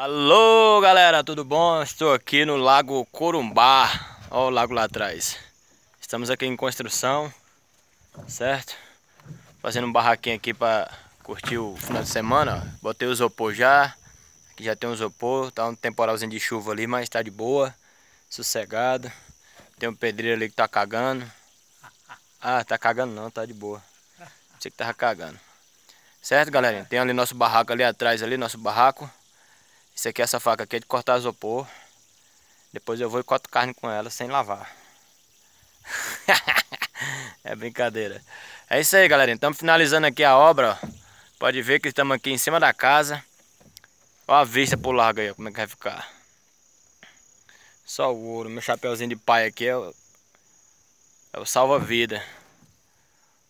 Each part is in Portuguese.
Alô galera, tudo bom? Estou aqui no Lago Corumbá Olha o lago lá atrás Estamos aqui em construção Certo? Fazendo um barraquinho aqui para curtir o final de semana ó. Botei o isopor já Aqui já tem os isopor Tá um temporalzinho de chuva ali, mas tá de boa Sossegado Tem um pedreiro ali que tá cagando Ah, tá cagando não, tá de boa Não sei que tava cagando Certo galerinha? Tem ali nosso barraco ali atrás ali, nosso barraco isso aqui, é essa faca aqui é de cortar isopor. Depois eu vou e corto carne com ela sem lavar. é brincadeira. É isso aí, galerinha. Estamos finalizando aqui a obra. Pode ver que estamos aqui em cima da casa. Olha a vista pro largo aí, como é que vai ficar. Só o ouro. Meu chapéuzinho de pai aqui é o, é o salva-vida.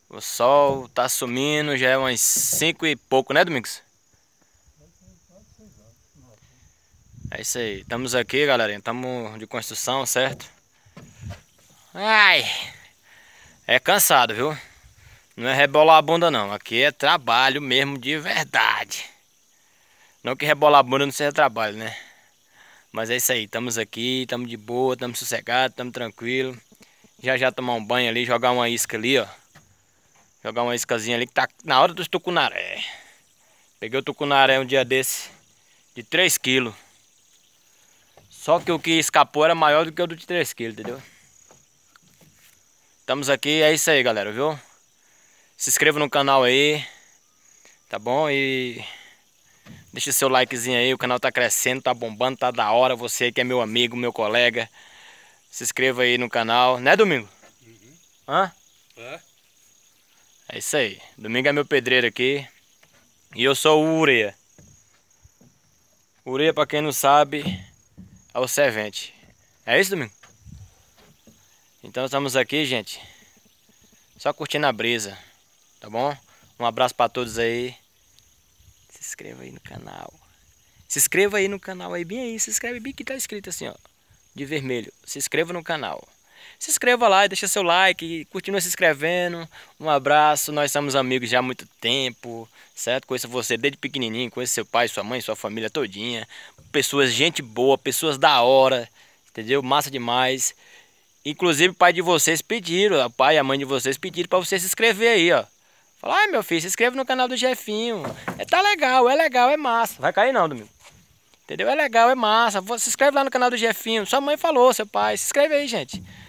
O sol tá sumindo, já é umas 5 e pouco, né, Domingos? É isso aí. Estamos aqui, galerinha. Estamos de construção, certo? Ai! É cansado, viu? Não é rebolar a bunda, não. Aqui é trabalho mesmo, de verdade. Não que rebolar a bunda não seja trabalho, né? Mas é isso aí. Estamos aqui, estamos de boa, estamos sossegados, estamos tranquilos. Já já tomar um banho ali, jogar uma isca ali, ó. Jogar uma iscazinha ali que tá na hora dos tucunaré. Peguei o tucunaré um dia desse de 3 quilos. Só que o que escapou era maior do que o do de 3 kg, entendeu? Estamos aqui, é isso aí, galera, viu? Se inscreva no canal aí, tá bom? E deixa seu likezinho aí, o canal tá crescendo, tá bombando, tá da hora. Você que é meu amigo, meu colega, se inscreva aí no canal. Né, Domingo? Uhum. Hã? É. É isso aí. Domingo é meu pedreiro aqui. E eu sou o Ureia. Ureia, pra quem não sabe, ao servente. É isso, Domingo? Então estamos aqui, gente. Só curtindo a brisa, tá bom? Um abraço para todos aí. Se inscreva aí no canal. Se inscreva aí no canal aí, bem aí. Se inscreve bem que tá escrito assim, ó. De vermelho. Se inscreva no canal se inscreva lá, deixa seu like, continua se inscrevendo. Um abraço, nós somos amigos já há muito tempo, certo? Conheço você desde pequenininho, conheço seu pai, sua mãe, sua família todinha. Pessoas, gente boa, pessoas da hora, entendeu? Massa demais. Inclusive, o pai de vocês pediram, o pai e a mãe de vocês pediram para você se inscrever aí, ó. fala ai meu filho, se inscreva no canal do Jefinho. É, tá legal, é legal, é massa. Vai cair não, domingo. Entendeu? É legal, é massa. Se inscreve lá no canal do Jefinho. Sua mãe falou, seu pai. Se inscreve aí, gente.